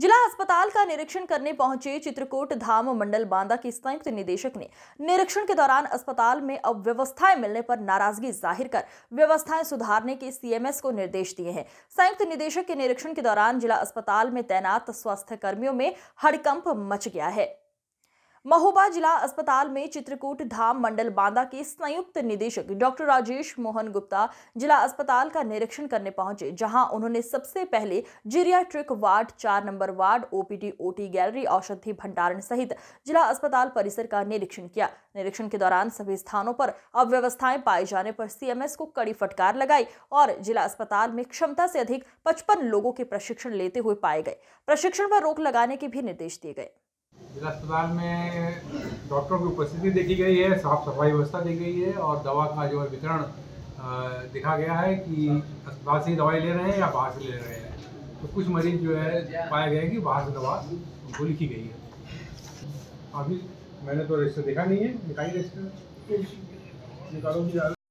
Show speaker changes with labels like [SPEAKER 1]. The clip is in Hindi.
[SPEAKER 1] जिला अस्पताल का निरीक्षण करने पहुंचे चित्रकूट धाम मंडल बांदा के संयुक्त निदेशक ने निरीक्षण के दौरान अस्पताल में अव्यवस्थाएं मिलने पर नाराजगी जाहिर कर व्यवस्थाएं सुधारने के सीएमएस को निर्देश दिए हैं संयुक्त निदेशक के निरीक्षण के दौरान जिला अस्पताल में तैनात स्वास्थ्य कर्मियों में हड़कंप मच गया है महोबा जिला अस्पताल में चित्रकूट धाम मंडल बांदा के संयुक्त निदेशक डॉक्टर राजेश मोहन गुप्ता जिला अस्पताल का निरीक्षण करने पहुंचे जहां उन्होंने सबसे पहले जिरिया ट्रिक वार्ड चार नंबर वार्ड ओपीडी ओटी गैलरी औषधि भंडारण सहित जिला अस्पताल परिसर का निरीक्षण किया निरीक्षण के दौरान सभी स्थानों पर अव्यवस्थाएं पाए जाने पर सीएमएस को कड़ी फटकार लगाई और जिला अस्पताल में क्षमता से अधिक पचपन लोगों के प्रशिक्षण लेते हुए पाए गए प्रशिक्षण पर रोक लगाने के भी निर्देश दिए गए
[SPEAKER 2] जिला अस्पताल में डॉक्टरों की उपस्थिति देखी गई है साफ सफाई व्यवस्था दी गई है और दवा का जो है वितरण देखा गया है कि अस्पताल से ही दवाई ले रहे हैं या बाहर से ले रहे हैं तो कुछ मरीज जो है पाए गए कि बाहर से दवा उनको लिखी गई है अभी मैंने तो रजिस्टर देखा नहीं है निकाली रजिस्टर निकालो भी जा